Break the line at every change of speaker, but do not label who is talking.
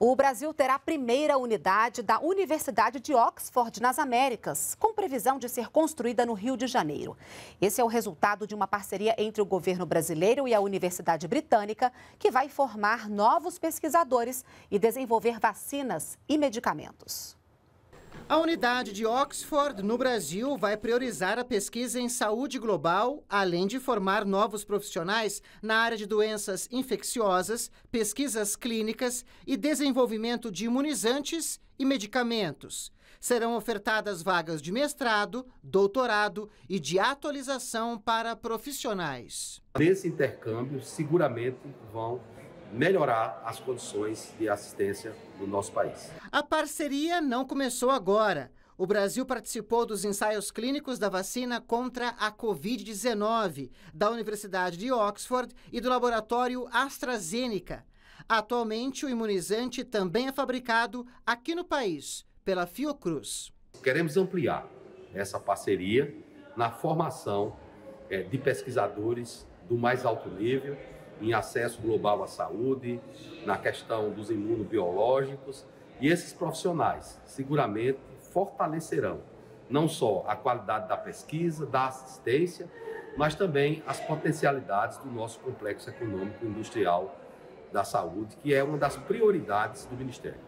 O Brasil terá a primeira unidade da Universidade de Oxford nas Américas, com previsão de ser construída no Rio de Janeiro. Esse é o resultado de uma parceria entre o governo brasileiro e a Universidade Britânica, que vai formar novos pesquisadores e desenvolver vacinas e medicamentos.
A unidade de Oxford no Brasil vai priorizar a pesquisa em saúde global, além de formar novos profissionais na área de doenças infecciosas, pesquisas clínicas e desenvolvimento de imunizantes e medicamentos. Serão ofertadas vagas de mestrado, doutorado e de atualização para profissionais.
Nesse intercâmbio, seguramente vão melhorar as condições de assistência do nosso país.
A parceria não começou agora. O Brasil participou dos ensaios clínicos da vacina contra a Covid-19 da Universidade de Oxford e do laboratório AstraZeneca. Atualmente, o imunizante também é fabricado aqui no país pela Fiocruz. Queremos
ampliar essa parceria na formação eh, de pesquisadores do mais alto nível em acesso global à saúde, na questão dos imunobiológicos. E esses profissionais seguramente fortalecerão não só a qualidade da pesquisa, da assistência, mas também as potencialidades do nosso complexo econômico industrial da saúde, que é uma das prioridades do Ministério.